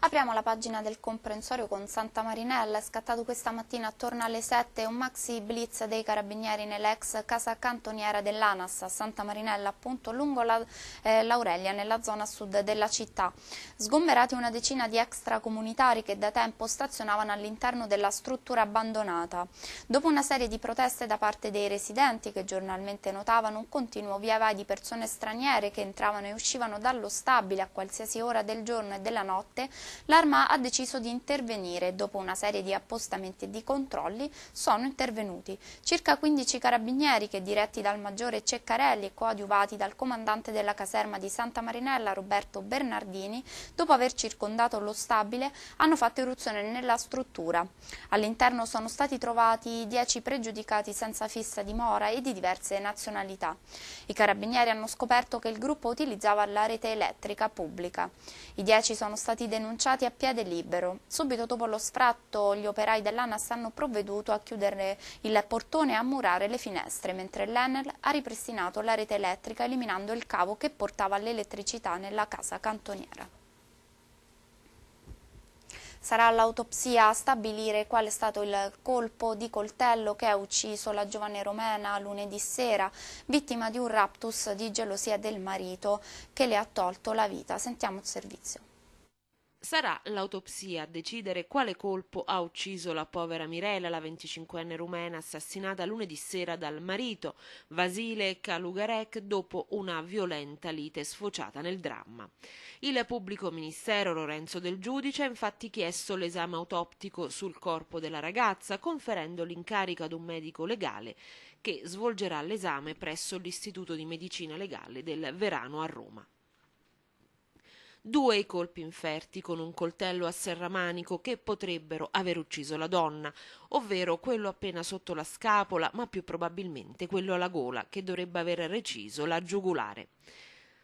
Apriamo la pagina del comprensorio con Santa Marinella, è scattato questa mattina attorno alle 7 un maxi blitz dei carabinieri nell'ex casa cantoniera dell'ANAS a Santa Marinella, appunto lungo la, eh, l'Aurelia, nella zona sud della città. Sgomberati una decina di extracomunitari che da tempo stazionavano all'interno della struttura abbandonata. Dopo una serie di proteste da parte dei residenti che giornalmente notavano un continuo via vai di persone straniere che entravano e uscivano dallo stabile a qualsiasi ora del giorno e della notte, l'arma ha deciso di intervenire e dopo una serie di appostamenti e di controlli sono intervenuti circa 15 carabinieri che diretti dal maggiore Ceccarelli e coadiuvati dal comandante della caserma di Santa Marinella Roberto Bernardini, dopo aver circondato lo stabile, hanno fatto irruzione nella struttura. All'interno sono stati trovati 10 pregiudicati senza fissa dimora e di diverse nazionalità. I carabinieri hanno scoperto che il gruppo utilizzava la rete elettrica pubblica. I 10 sono stati denunciati lanciati a piede libero. Subito dopo lo sfratto gli operai dell'ANAS hanno provveduto a chiudere il portone e a murare le finestre, mentre l'Enel ha ripristinato la rete elettrica eliminando il cavo che portava l'elettricità nella casa cantoniera. Sarà l'autopsia a stabilire qual è stato il colpo di coltello che ha ucciso la giovane romena lunedì sera, vittima di un raptus di gelosia del marito che le ha tolto la vita. Sentiamo il servizio. Sarà l'autopsia a decidere quale colpo ha ucciso la povera Mirella, la 25enne rumena assassinata lunedì sera dal marito, Vasile Kalugarek, dopo una violenta lite sfociata nel dramma. Il pubblico ministero Lorenzo del Giudice ha infatti chiesto l'esame autoptico sul corpo della ragazza, conferendo l'incarico ad un medico legale che svolgerà l'esame presso l'Istituto di Medicina Legale del Verano a Roma due i colpi inferti con un coltello a serramanico che potrebbero aver ucciso la donna, ovvero quello appena sotto la scapola, ma più probabilmente quello alla gola che dovrebbe aver reciso la giugulare.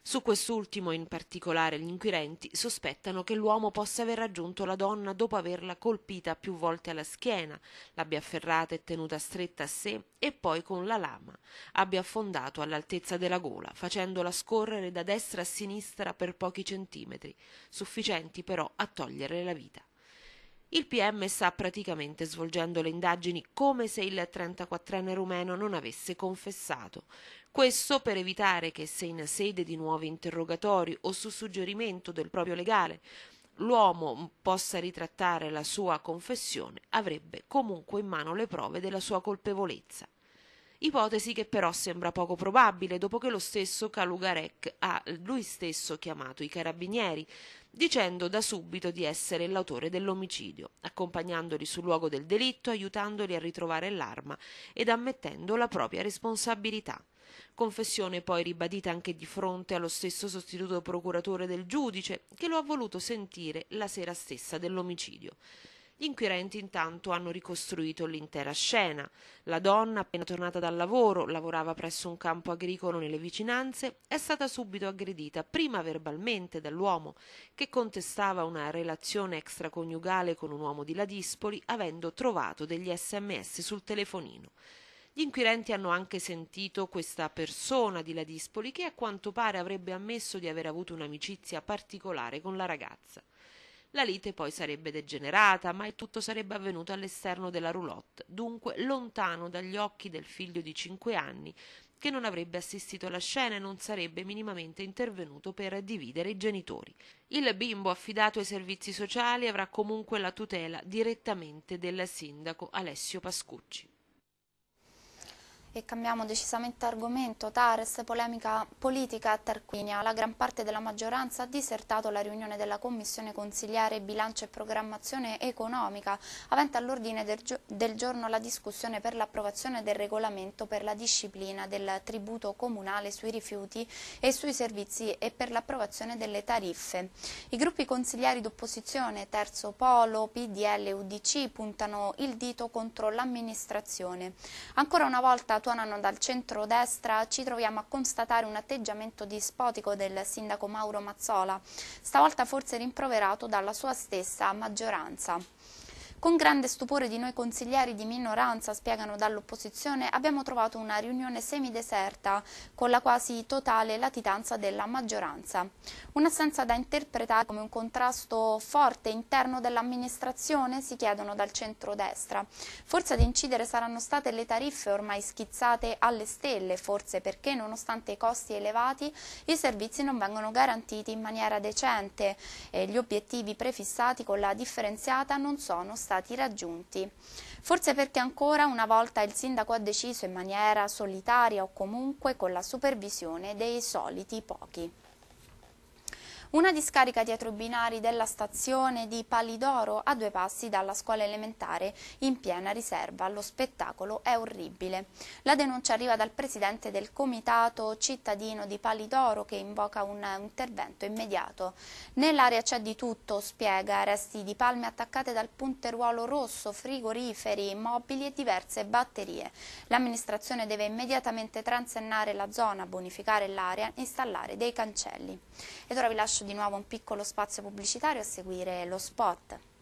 Su quest'ultimo in particolare gli inquirenti sospettano che l'uomo possa aver raggiunto la donna dopo averla colpita più volte alla schiena, l'abbia afferrata e tenuta stretta a sé e poi con la lama abbia affondato all'altezza della gola, facendola scorrere da destra a sinistra per pochi centimetri, sufficienti però a togliere la vita. Il PM sta praticamente svolgendo le indagini come se il 34enne rumeno non avesse confessato. Questo per evitare che se in sede di nuovi interrogatori o su suggerimento del proprio legale l'uomo possa ritrattare la sua confessione, avrebbe comunque in mano le prove della sua colpevolezza. Ipotesi che però sembra poco probabile, dopo che lo stesso Calugarec ha lui stesso chiamato i carabinieri, dicendo da subito di essere l'autore dell'omicidio, accompagnandoli sul luogo del delitto, aiutandoli a ritrovare l'arma ed ammettendo la propria responsabilità. Confessione poi ribadita anche di fronte allo stesso sostituto procuratore del giudice, che lo ha voluto sentire la sera stessa dell'omicidio. Gli inquirenti intanto hanno ricostruito l'intera scena. La donna, appena tornata dal lavoro, lavorava presso un campo agricolo nelle vicinanze, è stata subito aggredita, prima verbalmente dall'uomo, che contestava una relazione extraconiugale con un uomo di Ladispoli, avendo trovato degli sms sul telefonino. Gli inquirenti hanno anche sentito questa persona di Ladispoli che a quanto pare avrebbe ammesso di aver avuto un'amicizia particolare con la ragazza. La lite poi sarebbe degenerata, ma il tutto sarebbe avvenuto all'esterno della roulotte, dunque lontano dagli occhi del figlio di cinque anni, che non avrebbe assistito alla scena e non sarebbe minimamente intervenuto per dividere i genitori. Il bimbo affidato ai servizi sociali avrà comunque la tutela direttamente del sindaco Alessio Pascucci. E cambiamo decisamente argomento. Tares, polemica politica a Tarquinia. La gran parte della maggioranza ha disertato la riunione della Commissione Consigliare Bilancio e Programmazione Economica, avente all'ordine del, gio del giorno la discussione per l'approvazione del regolamento per la disciplina del tributo comunale sui rifiuti e sui servizi e per l'approvazione delle tariffe. I gruppi consigliari d'opposizione, Terzo Polo, PDL e UDC, puntano il dito contro l'amministrazione. Ancora una volta Tuonano dal centro-destra ci troviamo a constatare un atteggiamento dispotico del sindaco Mauro Mazzola, stavolta forse rimproverato dalla sua stessa maggioranza. Con grande stupore di noi consiglieri di minoranza, spiegano dall'opposizione, abbiamo trovato una riunione semideserta con la quasi totale latitanza della maggioranza. Un'assenza da interpretare come un contrasto forte interno dell'amministrazione, si chiedono dal centro-destra. Forse ad incidere saranno state le tariffe ormai schizzate alle stelle, forse perché nonostante i costi elevati i servizi non vengono garantiti in maniera decente e gli obiettivi prefissati con la differenziata non sono stati stati raggiunti. Forse perché ancora una volta il sindaco ha deciso in maniera solitaria o comunque con la supervisione dei soliti pochi. Una discarica dietro i binari della stazione di Palidoro a due passi dalla scuola elementare in piena riserva. Lo spettacolo è orribile. La denuncia arriva dal presidente del comitato cittadino di Palidoro che invoca un intervento immediato. Nell'area c'è di tutto, spiega, resti di palme attaccate dal punteruolo rosso, frigoriferi, mobili e diverse batterie. L'amministrazione deve immediatamente transennare la zona, bonificare l'area e installare dei cancelli. Ed ora vi lascio di nuovo un piccolo spazio pubblicitario a seguire lo spot.